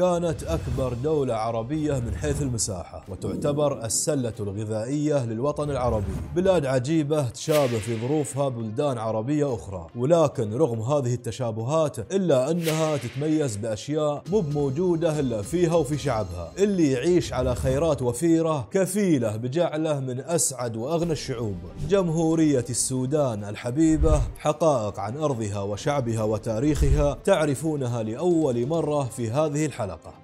كانت أكبر دولة عربية من حيث المساحة وتعتبر السلة الغذائية للوطن العربي بلاد عجيبة تشابه في ظروفها بلدان عربية أخرى ولكن رغم هذه التشابهات إلا أنها تتميز بأشياء مو موجودة إلا فيها وفي شعبها اللي يعيش على خيرات وفيرة كفيلة بجعله من أسعد وأغنى الشعوب جمهورية السودان الحبيبة حقائق عن أرضها وشعبها وتاريخها تعرفونها لأول مرة في هذه الحلقة الحلقه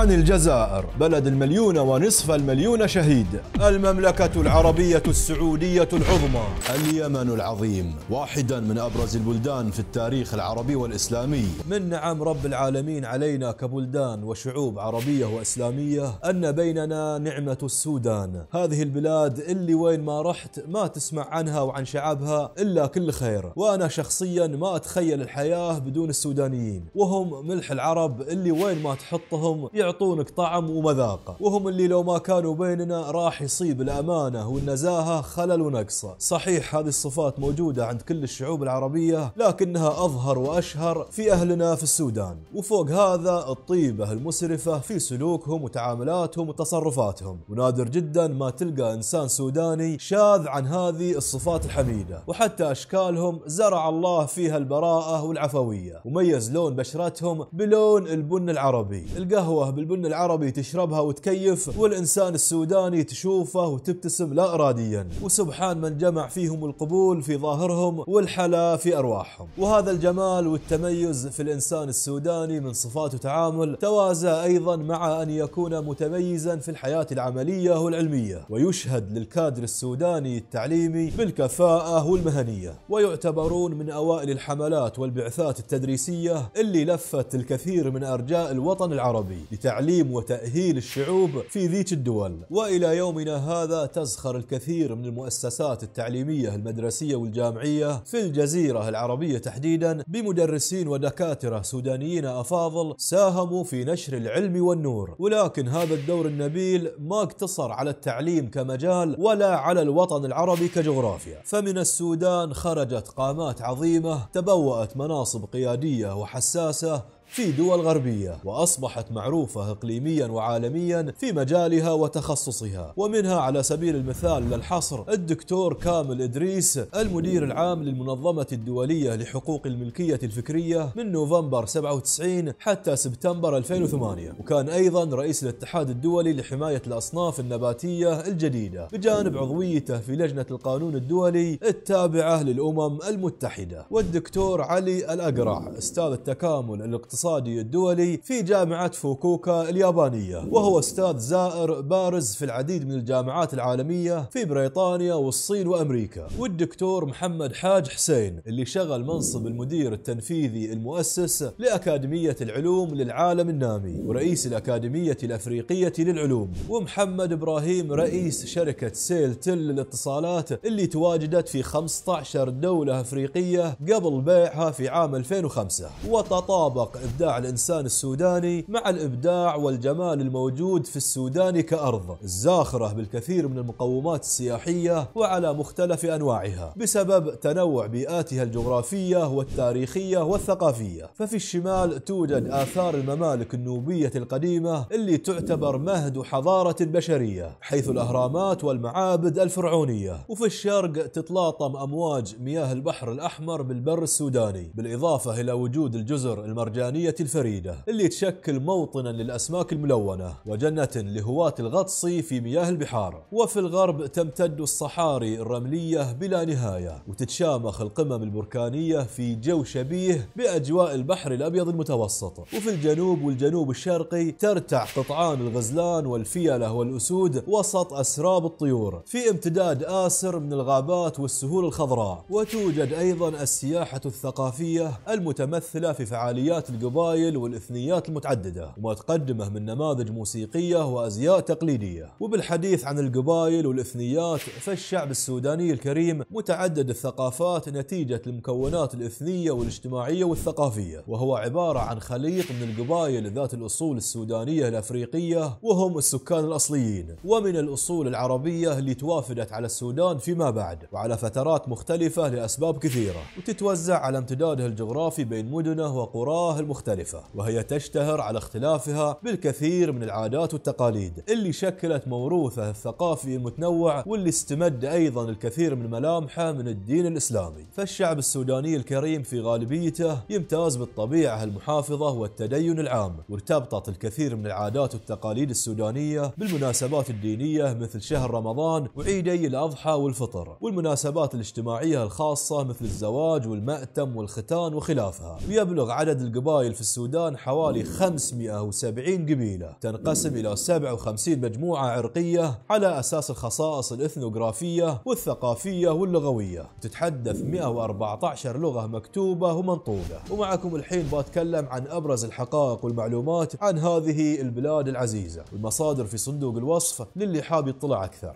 عن الجزائر بلد المليون ونصف المليون شهيد المملكة العربية السعودية العظمى اليمن العظيم واحدا من أبرز البلدان في التاريخ العربي والإسلامي من نعم رب العالمين علينا كبلدان وشعوب عربية وإسلامية أن بيننا نعمة السودان هذه البلاد اللي وين ما رحت ما تسمع عنها وعن شعبها إلا كل خير وأنا شخصيا ما أتخيل الحياة بدون السودانيين وهم ملح العرب اللي وين ما تحطهم يعطون يعطونك طعم ومذاقه وهم اللي لو ما كانوا بيننا راح يصيب الأمانة والنزاهة خلل ونقصة صحيح هذه الصفات موجودة عند كل الشعوب العربية لكنها أظهر وأشهر في أهلنا في السودان وفوق هذا الطيبة المسرفة في سلوكهم وتعاملاتهم وتصرفاتهم ونادر جدا ما تلقى إنسان سوداني شاذ عن هذه الصفات الحميدة وحتى أشكالهم زرع الله فيها البراءة والعفوية وميز لون بشرتهم بلون البن العربي القهوة بالبن العربي تشربها وتكيف والإنسان السوداني تشوفه وتبتسم لا إراديا وسبحان من جمع فيهم القبول في ظاهرهم والحلا في أرواحهم وهذا الجمال والتميز في الإنسان السوداني من صفات وتعامل توازى أيضا مع أن يكون متميزا في الحياة العملية والعلمية ويشهد للكادر السوداني التعليمي بالكفاءة والمهنية ويعتبرون من أوائل الحملات والبعثات التدريسية اللي لفت الكثير من أرجاء الوطن العربي تعليم وتأهيل الشعوب في ذيك الدول وإلى يومنا هذا تزخر الكثير من المؤسسات التعليمية المدرسية والجامعية في الجزيرة العربية تحديدا بمدرسين ودكاترة سودانيين أفاضل ساهموا في نشر العلم والنور ولكن هذا الدور النبيل ما اقتصر على التعليم كمجال ولا على الوطن العربي كجغرافيا فمن السودان خرجت قامات عظيمة تبوأت مناصب قيادية وحساسة في دول غربية وأصبحت معروفة إقليميا وعالميا في مجالها وتخصصها ومنها على سبيل المثال للحصر الدكتور كامل إدريس المدير العام للمنظمة الدولية لحقوق الملكية الفكرية من نوفمبر 97 حتى سبتمبر 2008 وكان أيضا رئيس الاتحاد الدولي لحماية الأصناف النباتية الجديدة بجانب عضويته في لجنة القانون الدولي التابعة للأمم المتحدة والدكتور علي الأقرع أستاذ التكامل الاقتصادي الاقتصادي الدولي في جامعة فوكوكا اليابانية وهو أستاذ زائر بارز في العديد من الجامعات العالمية في بريطانيا والصين وأمريكا والدكتور محمد حاج حسين اللي شغل منصب المدير التنفيذي المؤسس لأكاديمية العلوم للعالم النامي ورئيس الأكاديمية الأفريقية للعلوم ومحمد إبراهيم رئيس شركة سيل تل للاتصالات اللي تواجدت في 15 دولة أفريقية قبل بيعها في عام 2005 وتطابق إبداع الإنسان السوداني مع الإبداع والجمال الموجود في السودان كارض الزاخرة بالكثير من المقومات السياحية وعلى مختلف أنواعها بسبب تنوع بيئاتها الجغرافية والتاريخية والثقافية ففي الشمال توجد آثار الممالك النوبية القديمة اللي تعتبر مهد حضاره البشرية حيث الأهرامات والمعابد الفرعونية وفي الشرق تتلاطم أمواج مياه البحر الأحمر بالبر السوداني بالإضافة إلى وجود الجزر المرجانية الوطنية الفريدة اللي تشكل موطنا للأسماك الملونة وجنة لهواة الغطس في مياه البحار وفي الغرب تمتد الصحاري الرملية بلا نهاية وتتشامخ القمم البركانية في جو شبيه بأجواء البحر الأبيض المتوسط وفي الجنوب والجنوب الشرقي ترتع قطعان الغزلان والفيلة والأسود وسط أسراب الطيور في امتداد آسر من الغابات والسهول الخضراء وتوجد أيضا السياحة الثقافية المتمثلة في فعاليات القبائل والإثنيات المتعددة وما تقدمه من نماذج موسيقية وأزياء تقليدية وبالحديث عن القبائل والإثنيات فالشعب السوداني الكريم متعدد الثقافات نتيجة المكونات الإثنية والاجتماعية والثقافية وهو عبارة عن خليط من القبائل ذات الأصول السودانية الأفريقية وهم السكان الأصليين ومن الأصول العربية اللي توافدت على السودان فيما بعد وعلى فترات مختلفة لأسباب كثيرة وتتوزع على امتدادها الجغرافي بين مدنه وقراه مختلفة وهي تشتهر على اختلافها بالكثير من العادات والتقاليد اللي شكلت موروثه الثقافي المتنوع واللي استمد أيضا الكثير من ملامحه من الدين الإسلامي فالشعب السوداني الكريم في غالبيته يمتاز بالطبيعة المحافظة والتدين العام وارتبطت الكثير من العادات والتقاليد السودانية بالمناسبات الدينية مثل شهر رمضان وعيدي الأضحى والفطر والمناسبات الاجتماعية الخاصة مثل الزواج والمأتم والختان وخلافها ويبلغ عدد القبائل القبائل في السودان حوالي 570 قبيلة تنقسم إلى 57 مجموعة عرقية على أساس الخصائص الإثنوغرافية والثقافية واللغوية تتحدث 114 لغة مكتوبة ومنطوقة ومعكم الحين بتكلم عن أبرز الحقائق والمعلومات عن هذه البلاد العزيزة المصادر في صندوق الوصف للي حاب يطلع أكثر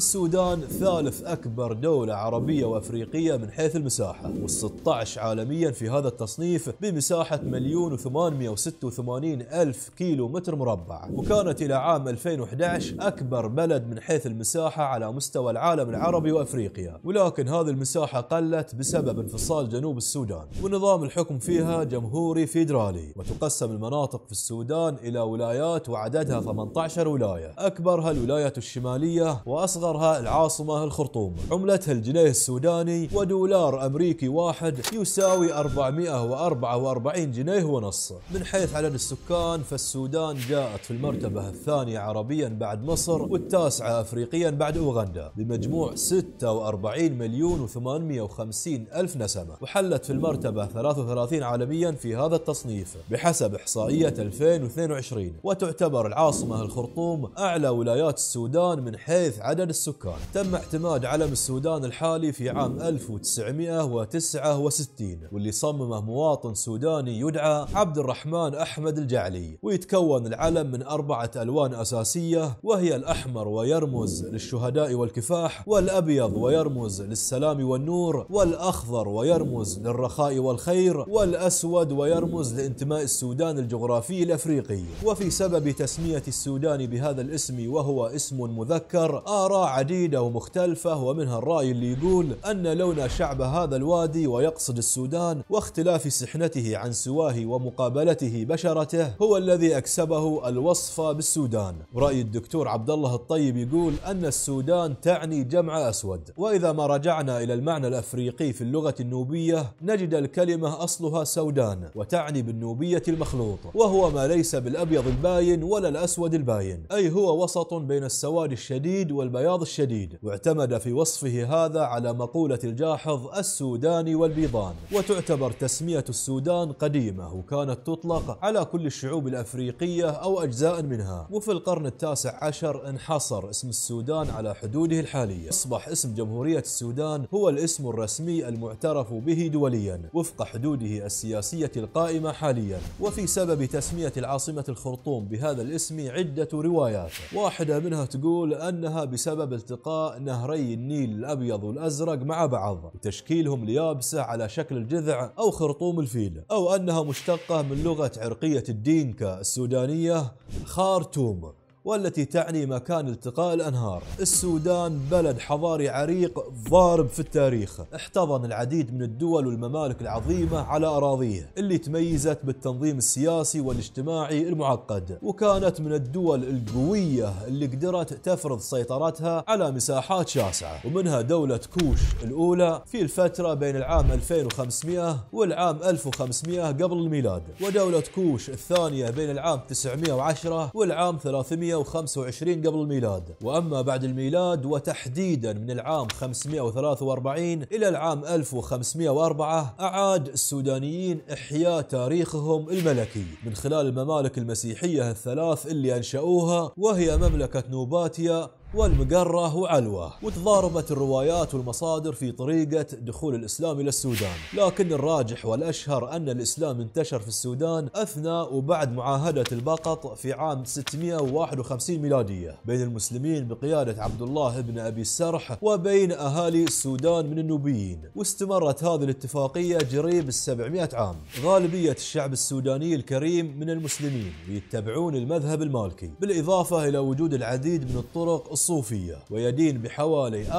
السودان ثالث أكبر دولة عربية وأفريقية من حيث المساحة وال16 عالميا في هذا التصنيف بمساحة مليون و886 ألف كيلو متر مربع وكانت إلى عام 2011 أكبر بلد من حيث المساحة على مستوى العالم العربي وأفريقيا ولكن هذه المساحة قلت بسبب انفصال جنوب السودان ونظام الحكم فيها جمهوري فيدرالي وتقسم المناطق في السودان إلى ولايات وعددها 18 ولاية أكبرها الولايات الشمالية وأصغر وأشهرها العاصمة الخرطوم عملتها الجنيه السوداني ودولار أمريكي واحد يساوي 444 جنيه ونص من حيث عدد السكان فالسودان جاءت في المرتبة الثانية عربيا بعد مصر والتاسعة أفريقيا بعد أوغندا بمجموع 46 مليون و850 ألف نسمة وحلت في المرتبة 33 عالميا في هذا التصنيف بحسب إحصائية 2022 وتعتبر العاصمة الخرطوم أعلى ولايات السودان من حيث عدد السكان تم اعتماد علم السودان الحالي في عام 1969 واللي صممه مواطن سوداني يدعى عبد الرحمن أحمد الجعلي ويتكون العلم من أربعة ألوان أساسية وهي الأحمر ويرمز للشهداء والكفاح والأبيض ويرمز للسلام والنور والأخضر ويرمز للرخاء والخير والأسود ويرمز لانتماء السودان الجغرافي الأفريقي وفي سبب تسمية السودان بهذا الاسم وهو اسم مذكر آراء عديدة ومختلفة ومنها الرأي اللي يقول أن لون شعب هذا الوادي ويقصد السودان واختلاف سحنته عن سواه ومقابلته بشرته هو الذي أكسبه الوصف بالسودان ورأي الدكتور عبد الله الطيب يقول أن السودان تعني جمع أسود وإذا ما رجعنا إلى المعنى الأفريقي في اللغة النوبية نجد الكلمة أصلها سودان وتعني بالنوبية المخلوط وهو ما ليس بالأبيض الباين ولا الأسود الباين أي هو وسط بين السواد الشديد والبياض البياض الشديد واعتمد في وصفه هذا على مقولة الجاحظ السوداني والبيضان وتعتبر تسمية السودان قديمة وكانت تطلق على كل الشعوب الأفريقية أو أجزاء منها وفي القرن التاسع عشر انحصر اسم السودان على حدوده الحالية أصبح اسم جمهورية السودان هو الاسم الرسمي المعترف به دوليا وفق حدوده السياسية القائمة حاليا وفي سبب تسمية العاصمة الخرطوم بهذا الاسم عدة روايات واحدة منها تقول أنها بسبب بسبب التقاء نهري النيل الأبيض والأزرق مع بعض وتشكيلهم اليابسه على شكل الجذع أو خرطوم الفيل أو أنها مشتقة من لغة عرقية الدينكا السودانية خارتوم والتي تعني مكان التقاء الأنهار السودان بلد حضاري عريق ضارب في التاريخ احتضن العديد من الدول والممالك العظيمة على أراضيه اللي تميزت بالتنظيم السياسي والاجتماعي المعقد وكانت من الدول القوية اللي قدرت تفرض سيطرتها على مساحات شاسعة ومنها دولة كوش الأولى في الفترة بين العام 2500 والعام 1500 قبل الميلاد ودولة كوش الثانية بين العام 910 والعام 300 525 قبل الميلاد وأما بعد الميلاد وتحديدا من العام 543 إلى العام 1504 أعاد السودانيين إحياء تاريخهم الملكي من خلال الممالك المسيحية الثلاث اللي أنشأوها وهي مملكة نوباتيا والمقرة وعلوة وتضاربت الروايات والمصادر في طريقة دخول الإسلام إلى السودان لكن الراجح والأشهر أن الإسلام انتشر في السودان أثناء وبعد معاهدة البقط في عام 651 ميلادية بين المسلمين بقيادة عبد الله بن أبي السرح وبين أهالي السودان من النوبيين واستمرت هذه الاتفاقية قريب 700 عام غالبية الشعب السوداني الكريم من المسلمين ويتبعون المذهب المالكي بالإضافة إلى وجود العديد من الطرق الصوفية ويدين بحوالي 4%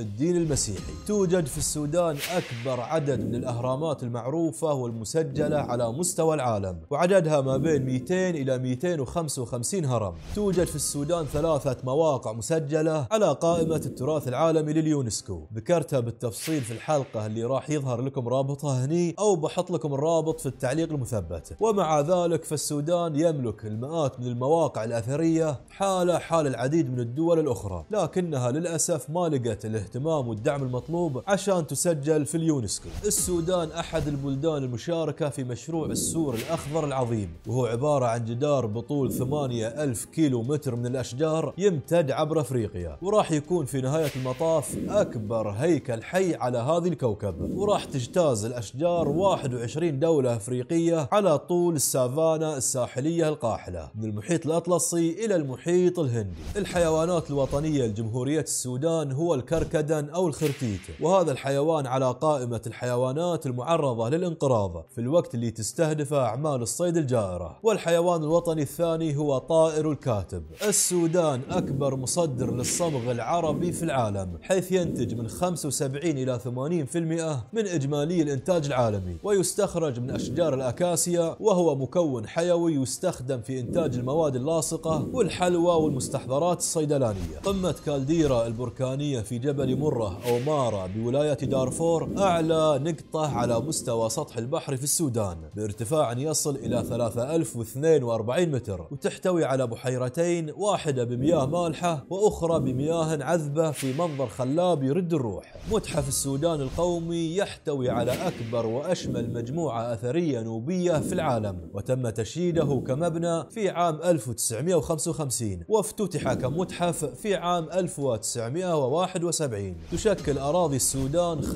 الدين المسيحي توجد في السودان أكبر عدد من الأهرامات المعروفة والمسجلة على مستوى العالم وعددها ما بين 200 إلى 255 هرم توجد في السودان ثلاثة مواقع مسجلة على قائمة التراث العالمي لليونسكو ذكرتها بالتفصيل في الحلقة اللي راح يظهر لكم رابطها هني أو بحط لكم الرابط في التعليق المثبت ومع ذلك فالسودان يملك المئات من المواقع الأثرية حالة حال العديد العديد من الدول الأخرى لكنها للأسف ما لقت الاهتمام والدعم المطلوب عشان تسجل في اليونسكو السودان أحد البلدان المشاركة في مشروع السور الأخضر العظيم وهو عبارة عن جدار بطول 8000 كيلو متر من الأشجار يمتد عبر أفريقيا وراح يكون في نهاية المطاف أكبر هيكل حي على هذه الكوكب وراح تجتاز الأشجار 21 دولة أفريقية على طول السافانا الساحلية القاحلة من المحيط الأطلسي إلى المحيط الهندي الحيوانات الوطنية لجمهورية السودان هو الكركدن أو الخرتيتة وهذا الحيوان على قائمة الحيوانات المعرضة للانقراض في الوقت اللي تستهدفه أعمال الصيد الجائرة والحيوان الوطني الثاني هو طائر الكاتب السودان أكبر مصدر للصمغ العربي في العالم حيث ينتج من 75 إلى 80% من إجمالي الإنتاج العالمي ويستخرج من أشجار الأكاسيا وهو مكون حيوي يستخدم في إنتاج المواد اللاصقة والحلوى والمستحضرات الصيدلانية قمة كالديرا البركانية في جبل مرة أو مارا بولاية دارفور أعلى نقطة على مستوى سطح البحر في السودان بارتفاع يصل إلى 3042 متر وتحتوي على بحيرتين واحدة بمياه مالحة وأخرى بمياه عذبة في منظر خلاب يرد الروح متحف السودان القومي يحتوي على أكبر وأشمل مجموعة أثرية نوبية في العالم وتم تشييده كمبنى في عام 1955 وافتتح كمبنى متحف في عام 1971 تشكل أراضي السودان 45%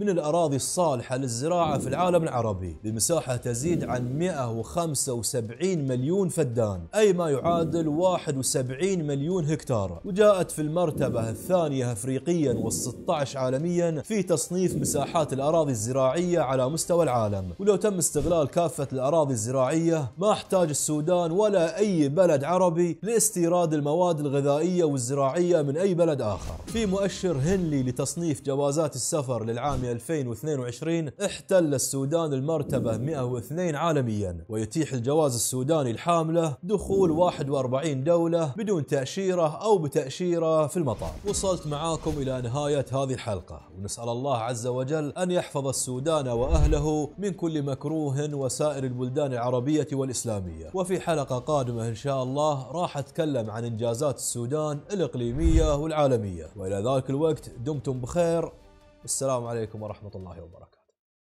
من الأراضي الصالحة للزراعة في العالم العربي بمساحة تزيد عن 175 مليون فدان أي ما يعادل 71 مليون هكتار وجاءت في المرتبة الثانية أفريقيا وال16 عالميا في تصنيف مساحات الأراضي الزراعية على مستوى العالم ولو تم استغلال كافة الأراضي الزراعية ما احتاج السودان ولا أي بلد عربي استيراد المواد الغذائية والزراعية من أي بلد آخر في مؤشر هنلي لتصنيف جوازات السفر للعام 2022 احتل السودان المرتبة 102 عالميا ويتيح الجواز السوداني الحاملة دخول 41 دولة بدون تأشيرة أو بتأشيرة في المطار وصلت معاكم إلى نهاية هذه الحلقة ونسأل الله عز وجل أن يحفظ السودان وأهله من كل مكروه وسائر البلدان العربية والإسلامية وفي حلقة قادمة إن شاء الله راح راح أتكلم عن إنجازات السودان الإقليمية والعالمية وإلى ذلك الوقت دمتم بخير والسلام عليكم ورحمة الله وبركاته